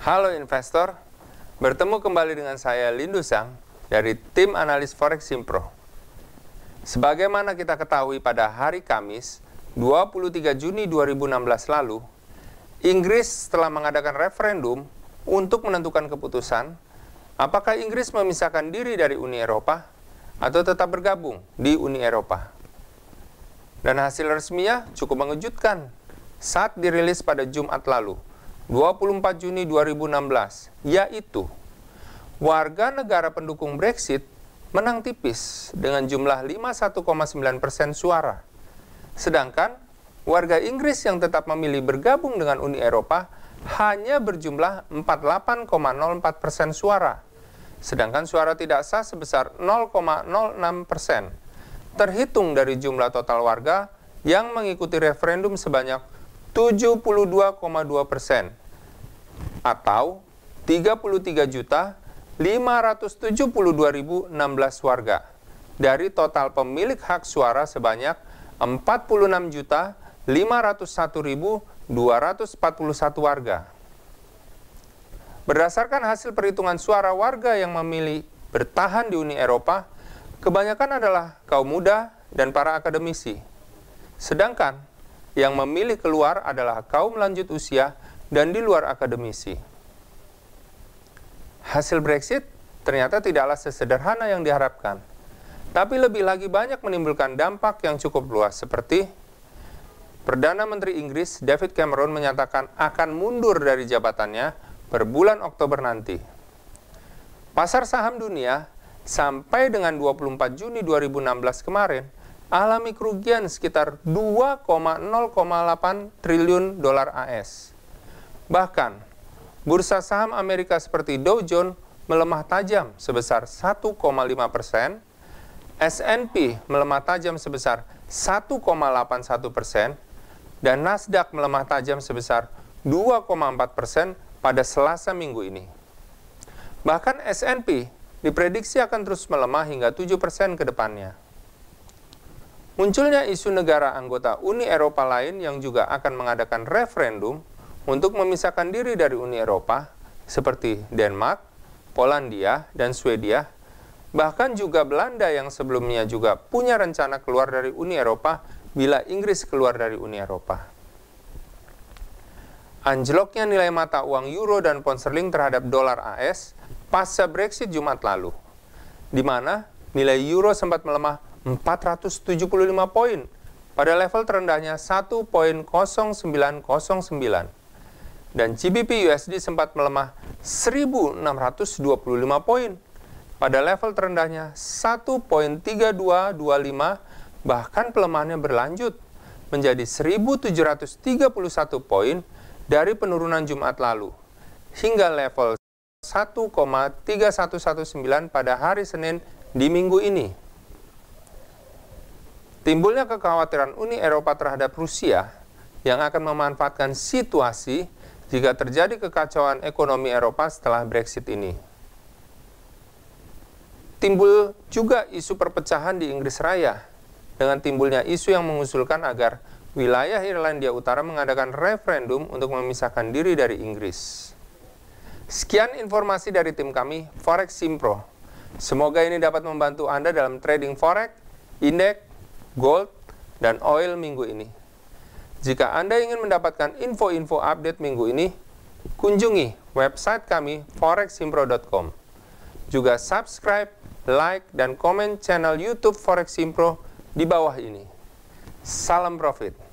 Halo investor, bertemu kembali dengan saya Lindu Sang dari tim analis Forex Simpro. Sebagaimana kita ketahui pada hari Kamis, 23 Juni 2016 lalu, Inggris telah mengadakan referendum untuk menentukan keputusan apakah Inggris memisahkan diri dari Uni Eropa atau tetap bergabung di Uni Eropa. Dan hasil resminya cukup mengejutkan saat dirilis pada Jumat lalu 24 Juni 2016, yaitu warga negara pendukung Brexit menang tipis dengan jumlah 51,9 persen suara. Sedangkan warga Inggris yang tetap memilih bergabung dengan Uni Eropa hanya berjumlah 48,04 persen suara. Sedangkan suara tidak sah sebesar 0,06 persen. Terhitung dari jumlah total warga yang mengikuti referendum sebanyak 72,2 persen atau 33.572.016 warga dari total pemilik hak suara sebanyak 46.501.241 warga. Berdasarkan hasil perhitungan suara warga yang memilih bertahan di Uni Eropa, kebanyakan adalah kaum muda dan para akademisi. Sedangkan yang memilih keluar adalah kaum lanjut usia dan di luar akademisi. Hasil Brexit ternyata tidaklah sesederhana yang diharapkan, tapi lebih lagi banyak menimbulkan dampak yang cukup luas seperti Perdana Menteri Inggris David Cameron menyatakan akan mundur dari jabatannya berbulan Oktober nanti. Pasar saham dunia sampai dengan 24 Juni 2016 kemarin alami kerugian sekitar 2,08 triliun dolar AS. Bahkan, bursa saham Amerika seperti Dow Jones melemah tajam sebesar 1,5 persen, S&P melemah tajam sebesar 1,81 persen, dan Nasdaq melemah tajam sebesar 2,4 persen pada selasa minggu ini. Bahkan S&P diprediksi akan terus melemah hingga 7 persen ke depannya. Munculnya isu negara anggota Uni Eropa lain yang juga akan mengadakan referendum untuk memisahkan diri dari Uni Eropa seperti Denmark, Polandia, dan Swedia, bahkan juga Belanda yang sebelumnya juga punya rencana keluar dari Uni Eropa bila Inggris keluar dari Uni Eropa. Anjloknya nilai mata uang euro dan pound sterling terhadap dolar AS pasca Brexit Jumat lalu, di mana nilai euro sempat melemah 475 poin pada level terendahnya 1.0909 dan GBP USD sempat melemah 1.625 poin pada level terendahnya 1.3225 bahkan pelemahannya berlanjut menjadi 1.731 poin dari penurunan Jumat lalu hingga level 1,3119 pada hari Senin di minggu ini. Timbulnya kekhawatiran Uni Eropa terhadap Rusia yang akan memanfaatkan situasi jika terjadi kekacauan ekonomi Eropa setelah Brexit ini. Timbul juga isu perpecahan di Inggris Raya dengan timbulnya isu yang mengusulkan agar wilayah Irlandia Utara mengadakan referendum untuk memisahkan diri dari Inggris. Sekian informasi dari tim kami, Forex Simpro. Semoga ini dapat membantu Anda dalam trading forex, indeks, gold, dan oil minggu ini. Jika Anda ingin mendapatkan info-info update minggu ini, kunjungi website kami forexsimpro.com. Juga subscribe, like, dan komen channel YouTube Forex Simpro di bawah ini. Salam profit!